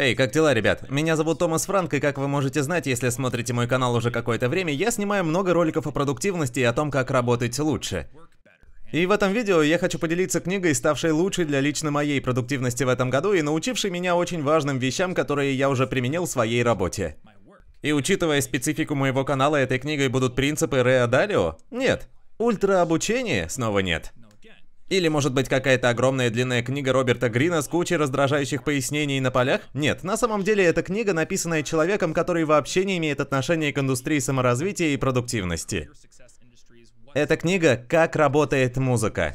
Эй, как дела, ребят? Меня зовут Томас Франк, и как вы можете знать, если смотрите мой канал уже какое-то время, я снимаю много роликов о продуктивности и о том, как работать лучше. И в этом видео я хочу поделиться книгой, ставшей лучшей для лично моей продуктивности в этом году и научившей меня очень важным вещам, которые я уже применил в своей работе. И учитывая специфику моего канала, этой книгой будут принципы Реа Далио? Нет. Ультраобучение? Снова нет. Или может быть какая-то огромная длинная книга Роберта Грина с кучей раздражающих пояснений на полях? Нет, на самом деле эта книга, написанная человеком, который вообще не имеет отношения к индустрии саморазвития и продуктивности. Эта книга «Как работает музыка».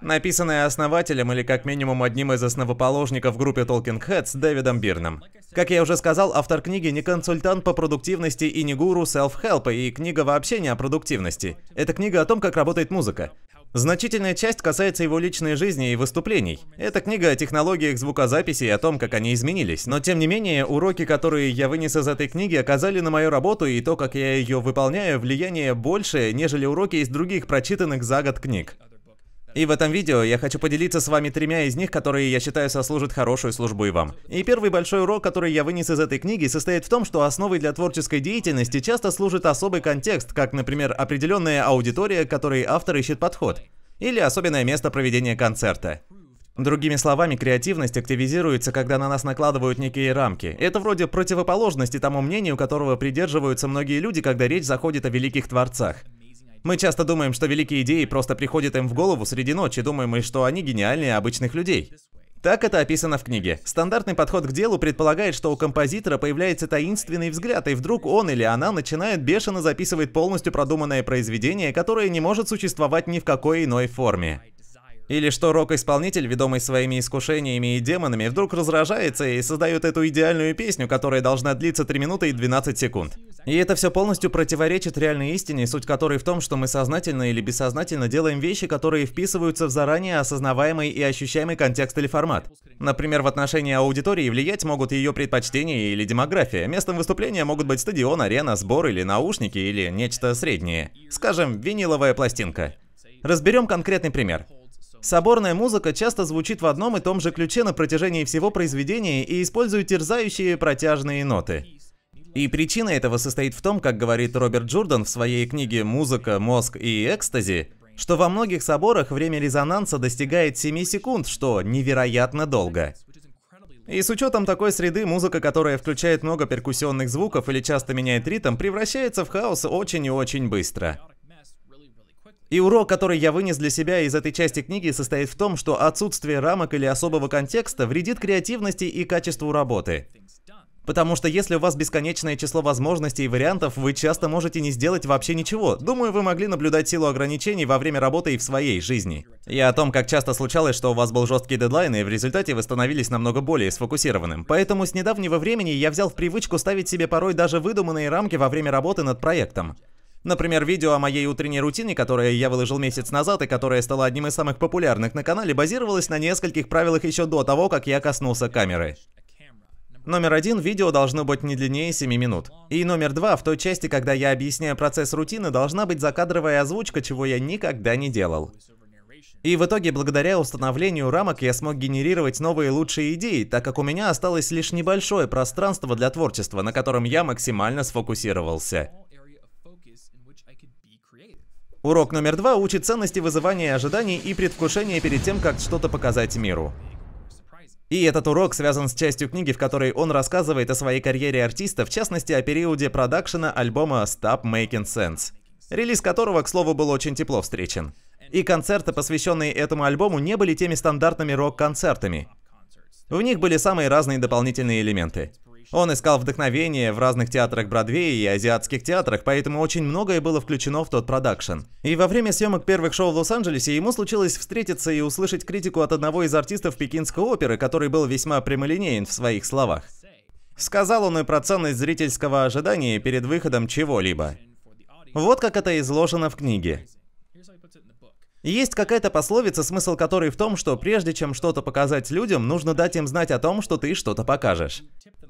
Написанная основателем или как минимум одним из основоположников группы Talking Heads Дэвидом Бирном. Как я уже сказал, автор книги не консультант по продуктивности и не гуру селф-хелпа, и книга вообще не о продуктивности. Это книга о том, как работает музыка. Значительная часть касается его личной жизни и выступлений. Это книга о технологиях звукозаписи и о том, как они изменились. Но тем не менее, уроки, которые я вынес из этой книги, оказали на мою работу и то, как я ее выполняю, влияние больше, нежели уроки из других прочитанных за год книг. И в этом видео я хочу поделиться с вами тремя из них, которые я считаю сослужат хорошую службу и вам. И первый большой урок, который я вынес из этой книги, состоит в том, что основой для творческой деятельности часто служит особый контекст, как, например, определенная аудитория, к которой автор ищет подход. Или особенное место проведения концерта. Другими словами, креативность активизируется, когда на нас накладывают некие рамки. Это вроде противоположности тому мнению, которого придерживаются многие люди, когда речь заходит о великих творцах. Мы часто думаем, что великие идеи просто приходят им в голову среди ночи, думаем и что они гениальнее обычных людей. Так это описано в книге. Стандартный подход к делу предполагает, что у композитора появляется таинственный взгляд, и вдруг он или она начинает бешено записывать полностью продуманное произведение, которое не может существовать ни в какой иной форме. Или что рок-исполнитель, ведомый своими искушениями и демонами, вдруг разражается и создает эту идеальную песню, которая должна длиться 3 минуты и 12 секунд. И это все полностью противоречит реальной истине, суть которой в том, что мы сознательно или бессознательно делаем вещи, которые вписываются в заранее осознаваемый и ощущаемый контекст или формат. Например, в отношении аудитории влиять могут ее предпочтения или демография. Местом выступления могут быть стадион, арена, сбор или наушники, или нечто среднее. Скажем, виниловая пластинка. Разберем конкретный пример. Соборная музыка часто звучит в одном и том же ключе на протяжении всего произведения и использует терзающие протяжные ноты. И причина этого состоит в том, как говорит Роберт Джордан в своей книге «Музыка, мозг и экстази», что во многих соборах время резонанса достигает 7 секунд, что невероятно долго. И с учетом такой среды музыка, которая включает много перкуссионных звуков или часто меняет ритм, превращается в хаос очень и очень быстро. И урок, который я вынес для себя из этой части книги, состоит в том, что отсутствие рамок или особого контекста вредит креативности и качеству работы. Потому что если у вас бесконечное число возможностей и вариантов, вы часто можете не сделать вообще ничего. Думаю, вы могли наблюдать силу ограничений во время работы и в своей жизни. Я о том, как часто случалось, что у вас был жесткий дедлайн, и в результате вы становились намного более сфокусированным. Поэтому с недавнего времени я взял в привычку ставить себе порой даже выдуманные рамки во время работы над проектом. Например, видео о моей утренней рутине, которое я выложил месяц назад и которое стало одним из самых популярных на канале, базировалось на нескольких правилах еще до того, как я коснулся камеры. Номер один, видео должно быть не длиннее 7 минут. И номер два, в той части, когда я объясняю процесс рутины, должна быть закадровая озвучка, чего я никогда не делал. И в итоге, благодаря установлению рамок, я смог генерировать новые лучшие идеи, так как у меня осталось лишь небольшое пространство для творчества, на котором я максимально сфокусировался. Урок номер два учит ценности вызывания ожиданий и предвкушения перед тем, как что-то показать миру. И этот урок связан с частью книги, в которой он рассказывает о своей карьере артиста, в частности о периоде продакшена альбома Stop Making Sense, релиз которого, к слову, был очень тепло встречен. И концерты, посвященные этому альбому, не были теми стандартными рок-концертами. В них были самые разные дополнительные элементы. Он искал вдохновение в разных театрах Бродвея и азиатских театрах, поэтому очень многое было включено в тот продакшн. И во время съемок первых шоу в Лос-Анджелесе ему случилось встретиться и услышать критику от одного из артистов пекинской оперы, который был весьма прямолинеен в своих словах. Сказал он и про ценность зрительского ожидания перед выходом чего-либо. Вот как это изложено в книге. Есть какая-то пословица, смысл которой в том, что прежде чем что-то показать людям, нужно дать им знать о том, что ты что-то покажешь.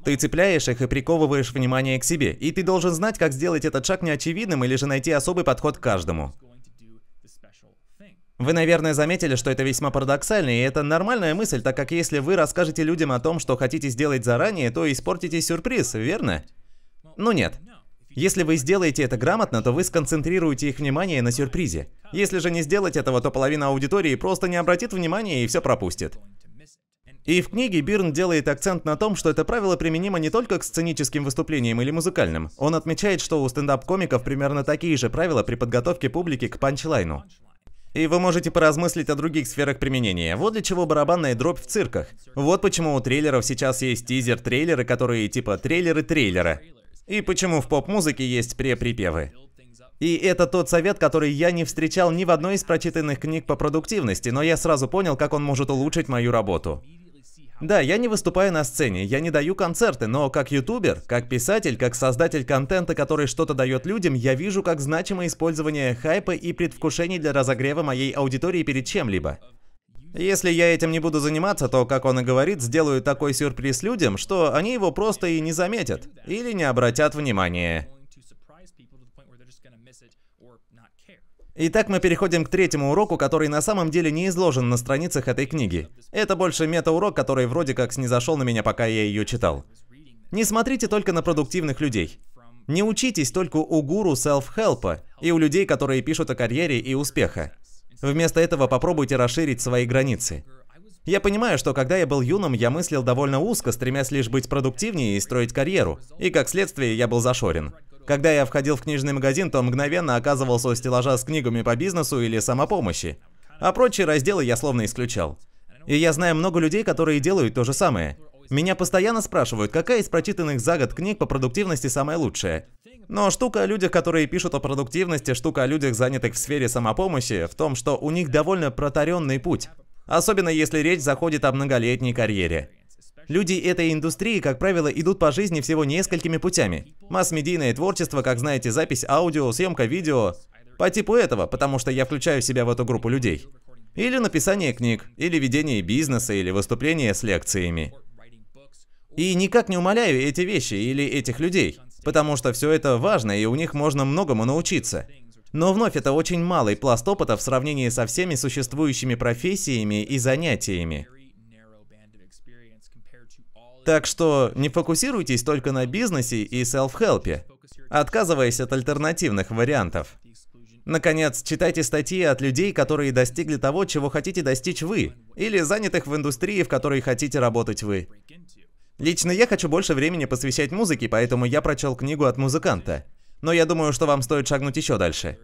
Ты цепляешь их и приковываешь внимание к себе, и ты должен знать, как сделать этот шаг неочевидным или же найти особый подход к каждому. Вы, наверное, заметили, что это весьма парадоксально, и это нормальная мысль, так как если вы расскажете людям о том, что хотите сделать заранее, то испортите сюрприз, верно? Ну нет. Если вы сделаете это грамотно, то вы сконцентрируете их внимание на сюрпризе. Если же не сделать этого, то половина аудитории просто не обратит внимания и все пропустит. И в книге Бирн делает акцент на том, что это правило применимо не только к сценическим выступлениям или музыкальным. Он отмечает, что у стендап-комиков примерно такие же правила при подготовке публики к панчлайну. И вы можете поразмыслить о других сферах применения. Вот для чего барабанная дробь в цирках. Вот почему у трейлеров сейчас есть тизер-трейлеры, которые типа трейлеры-трейлера. И почему в поп-музыке есть преприпевы. И это тот совет, который я не встречал ни в одной из прочитанных книг по продуктивности, но я сразу понял, как он может улучшить мою работу. Да, я не выступаю на сцене, я не даю концерты, но как ютубер, как писатель, как создатель контента, который что-то дает людям, я вижу как значимо использование хайпа и предвкушений для разогрева моей аудитории перед чем-либо. Если я этим не буду заниматься, то, как он и говорит, сделаю такой сюрприз людям, что они его просто и не заметят, или не обратят внимания. Итак, мы переходим к третьему уроку, который на самом деле не изложен на страницах этой книги. Это больше мета-урок, который вроде как снизошел на меня, пока я ее читал. Не смотрите только на продуктивных людей. Не учитесь только у гуру селф-хелпа и у людей, которые пишут о карьере и успеха. Вместо этого попробуйте расширить свои границы. Я понимаю, что когда я был юным, я мыслил довольно узко, стремясь лишь быть продуктивнее и строить карьеру. И как следствие, я был зашорен. Когда я входил в книжный магазин, то мгновенно оказывался у стеллажа с книгами по бизнесу или самопомощи. А прочие разделы я словно исключал. И я знаю много людей, которые делают то же самое. Меня постоянно спрашивают, какая из прочитанных за год книг по продуктивности самая лучшая. Но штука о людях, которые пишут о продуктивности, штука о людях, занятых в сфере самопомощи, в том, что у них довольно протаренный путь. Особенно если речь заходит о многолетней карьере. Люди этой индустрии, как правило, идут по жизни всего несколькими путями. Масс-медийное творчество, как знаете, запись аудио, съемка видео. По типу этого, потому что я включаю себя в эту группу людей. Или написание книг, или ведение бизнеса, или выступление с лекциями. И никак не умоляю эти вещи или этих людей, потому что все это важно и у них можно многому научиться. Но вновь это очень малый пласт опыта в сравнении со всеми существующими профессиями и занятиями. Так что не фокусируйтесь только на бизнесе и селф-хелпе, отказываясь от альтернативных вариантов. Наконец, читайте статьи от людей, которые достигли того, чего хотите достичь вы, или занятых в индустрии, в которой хотите работать вы. Лично я хочу больше времени посвящать музыке, поэтому я прочел книгу от музыканта. Но я думаю, что вам стоит шагнуть еще дальше.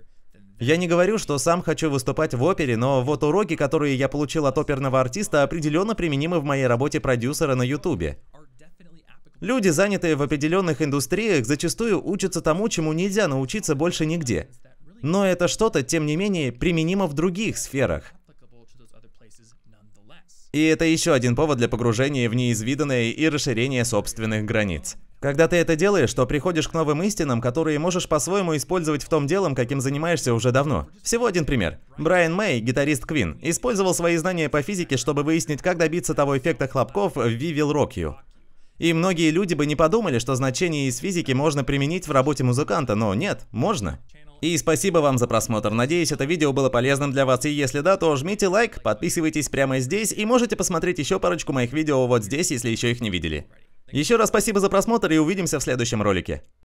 Я не говорю, что сам хочу выступать в опере, но вот уроки, которые я получил от оперного артиста, определенно применимы в моей работе продюсера на ютубе. Люди, занятые в определенных индустриях, зачастую учатся тому, чему нельзя научиться больше нигде. Но это что-то, тем не менее, применимо в других сферах. И это еще один повод для погружения в неизведанное и расширения собственных границ. Когда ты это делаешь, то приходишь к новым истинам, которые можешь по-своему использовать в том делом, каким занимаешься уже давно. Всего один пример. Брайан Мэй, гитарист Квин, использовал свои знания по физике, чтобы выяснить, как добиться того эффекта хлопков в «We Rock You». И многие люди бы не подумали, что значения из физики можно применить в работе музыканта, но нет, можно. И спасибо вам за просмотр. Надеюсь, это видео было полезным для вас. И если да, то жмите лайк, подписывайтесь прямо здесь и можете посмотреть еще парочку моих видео вот здесь, если еще их не видели. Еще раз спасибо за просмотр и увидимся в следующем ролике.